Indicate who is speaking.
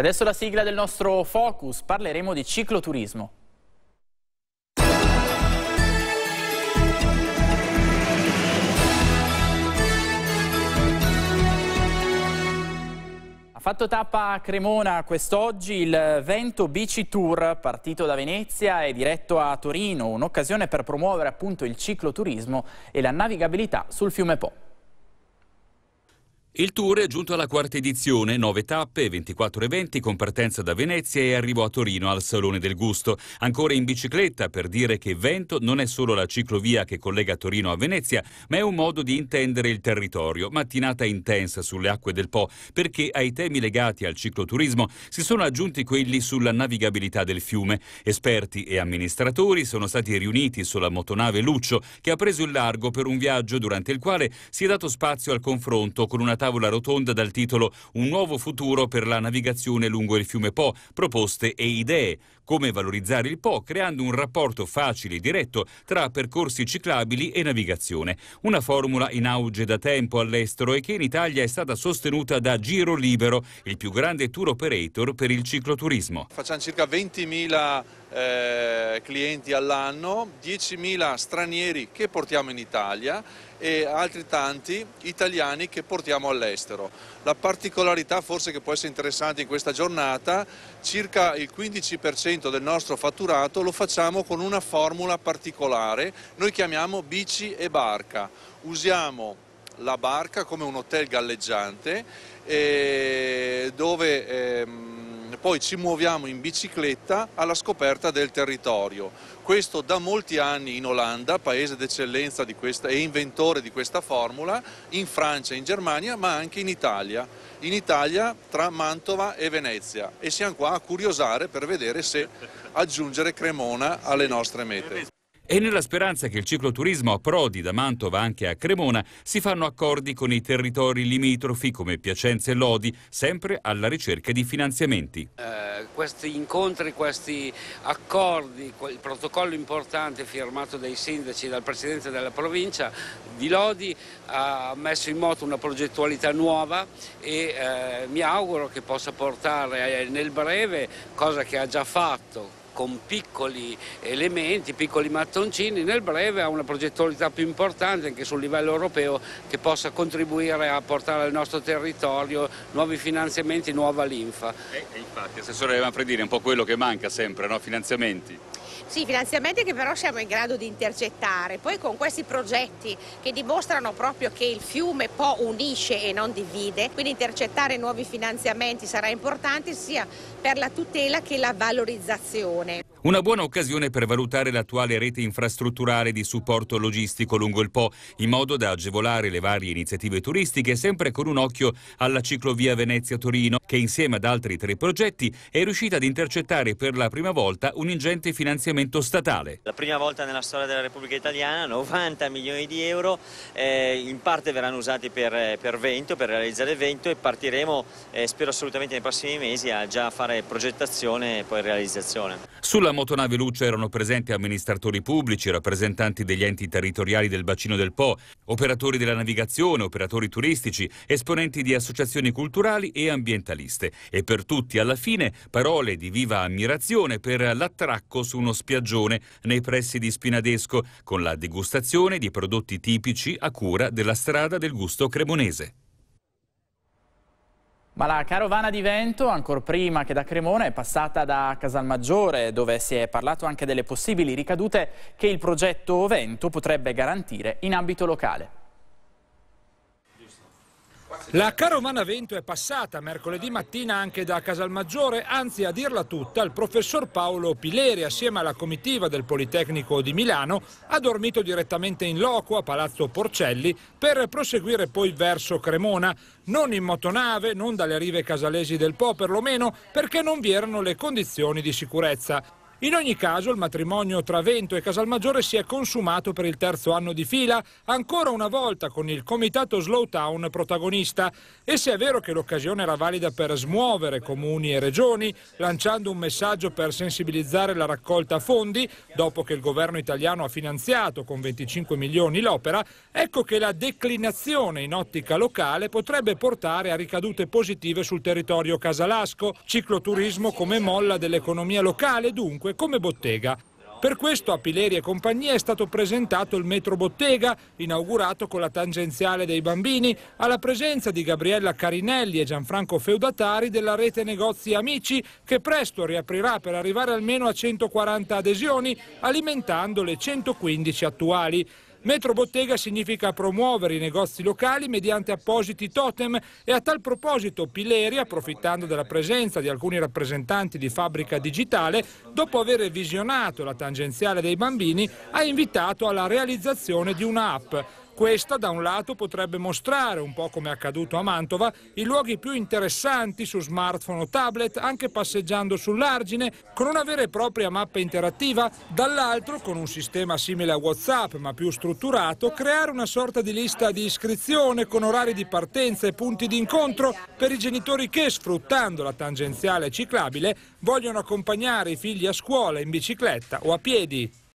Speaker 1: adesso la sigla del nostro Focus, parleremo di cicloturismo.
Speaker 2: Ha fatto tappa
Speaker 1: a Cremona quest'oggi il Vento Bici Tour, partito da Venezia e diretto a Torino, un'occasione per promuovere appunto il cicloturismo e la navigabilità sul fiume Po. Il tour è giunto alla quarta edizione, 9 tappe, 24 eventi con partenza da Venezia e arrivo a Torino al Salone del Gusto. Ancora in bicicletta per dire che Vento non è solo la ciclovia che collega Torino a Venezia, ma è un modo di intendere il territorio. Mattinata intensa sulle acque del Po, perché ai temi legati al cicloturismo si sono aggiunti quelli sulla navigabilità del fiume. Esperti e amministratori sono stati riuniti sulla motonave Luccio, che ha preso il largo per un viaggio durante il quale si è dato spazio al confronto con una tavola rotonda dal titolo Un nuovo futuro per la navigazione lungo il fiume Po, proposte e idee, come valorizzare il Po creando un rapporto facile e diretto tra percorsi ciclabili e navigazione, una formula in auge da tempo all'estero e che in Italia è stata sostenuta da Giro Libero, il più grande tour operator per il cicloturismo.
Speaker 2: Facciamo circa 20.000 eh, clienti all'anno, 10.000 stranieri che portiamo in Italia e altri tanti italiani che portiamo all'estero. La particolarità forse che può essere interessante in questa giornata, circa il 15% del nostro fatturato lo facciamo con una formula particolare, noi chiamiamo bici e barca. Usiamo la barca come un hotel galleggiante eh, dove ehm, poi ci muoviamo in bicicletta alla scoperta del territorio. Questo da molti anni in Olanda, paese d'eccellenza e inventore di questa formula, in Francia, in Germania ma anche in Italia. In Italia tra Mantova e Venezia e siamo qua a curiosare per vedere se aggiungere Cremona alle nostre mete.
Speaker 1: E nella speranza che il cicloturismo approdi da Mantova anche a Cremona, si fanno accordi con i territori limitrofi come Piacenza e Lodi, sempre alla ricerca di finanziamenti. Eh, questi incontri, questi accordi, il protocollo importante firmato dai sindaci e dal Presidente della provincia di Lodi ha messo in moto una progettualità nuova e eh, mi auguro che possa portare eh, nel breve, cosa che ha già fatto con piccoli elementi, piccoli mattoncini, nel breve ha una progettualità più importante anche sul livello europeo che possa contribuire a portare al nostro territorio nuovi finanziamenti, nuova linfa. E, e infatti, Assessore, deve è un po' quello che manca sempre, no? finanziamenti.
Speaker 2: Sì, finanziamenti che però siamo in grado di intercettare. Poi con questi progetti che dimostrano proprio che il fiume Po unisce e non divide, quindi intercettare nuovi finanziamenti sarà importante sia per la tutela che la valorizzazione.
Speaker 1: Una buona occasione per valutare l'attuale rete infrastrutturale di supporto logistico lungo il Po, in modo da agevolare le varie iniziative turistiche, sempre con un occhio alla ciclovia Venezia-Torino, che insieme ad altri tre progetti è riuscita ad intercettare per la prima volta un ingente finanziamento statale.
Speaker 3: La prima volta nella storia della Repubblica Italiana, 90 milioni di euro, eh, in parte verranno usati per, eh, per, vento, per realizzare vento e partiremo, eh, spero assolutamente nei prossimi mesi, a già fare progettazione e poi realizzazione.
Speaker 1: Sulla sulla motonave Luce erano presenti amministratori pubblici, rappresentanti degli enti territoriali del bacino del Po, operatori della navigazione, operatori turistici, esponenti di associazioni culturali e ambientaliste. E per tutti, alla fine, parole di viva ammirazione per l'attracco su uno spiaggione nei pressi di Spinadesco, con la degustazione di prodotti tipici a cura della strada del gusto cremonese.
Speaker 2: Ma la carovana di vento,
Speaker 1: ancora prima che da Cremona, è passata da Casalmaggiore, dove si è parlato anche delle possibili ricadute che il progetto Vento potrebbe garantire in ambito locale.
Speaker 3: La carovana Vento è passata mercoledì mattina anche da Casalmaggiore, anzi a dirla tutta il professor Paolo Pileri assieme alla comitiva del Politecnico di Milano ha dormito direttamente in loco a Palazzo Porcelli per proseguire poi verso Cremona, non in motonave, non dalle rive casalesi del Po perlomeno, perché non vi erano le condizioni di sicurezza. In ogni caso il matrimonio tra Vento e Casalmaggiore si è consumato per il terzo anno di fila, ancora una volta con il comitato Slowtown protagonista. E se è vero che l'occasione era valida per smuovere comuni e regioni, lanciando un messaggio per sensibilizzare la raccolta fondi, dopo che il governo italiano ha finanziato con 25 milioni l'opera, ecco che la declinazione in ottica locale potrebbe portare a ricadute positive sul territorio casalasco, cicloturismo come molla dell'economia locale dunque sangue come bottega. Per questo a Pileri e compagnia è stato presentato il metro bottega, inaugurato con la tangenziale dei bambini, alla presenza di Gabriella Carinelli e Gianfranco Feudatari della rete Negozi Amici, che presto riaprirà per arrivare almeno a 140 adesioni, alimentando le 115 attuali. Metro Bottega significa promuovere i negozi locali mediante appositi totem e a tal proposito Pileri, approfittando della presenza di alcuni rappresentanti di Fabbrica Digitale, dopo aver visionato la tangenziale dei bambini, ha invitato alla realizzazione di un'app. Questa da un lato potrebbe mostrare, un po' come è accaduto a Mantova, i luoghi più interessanti su smartphone o tablet, anche passeggiando sull'argine, con una vera e propria mappa interattiva, dall'altro con un sistema simile a Whatsapp ma più strutturato, creare una sorta di lista di iscrizione con orari di partenza e punti di incontro per i genitori che, sfruttando la tangenziale ciclabile, vogliono accompagnare i figli a scuola in bicicletta o a piedi.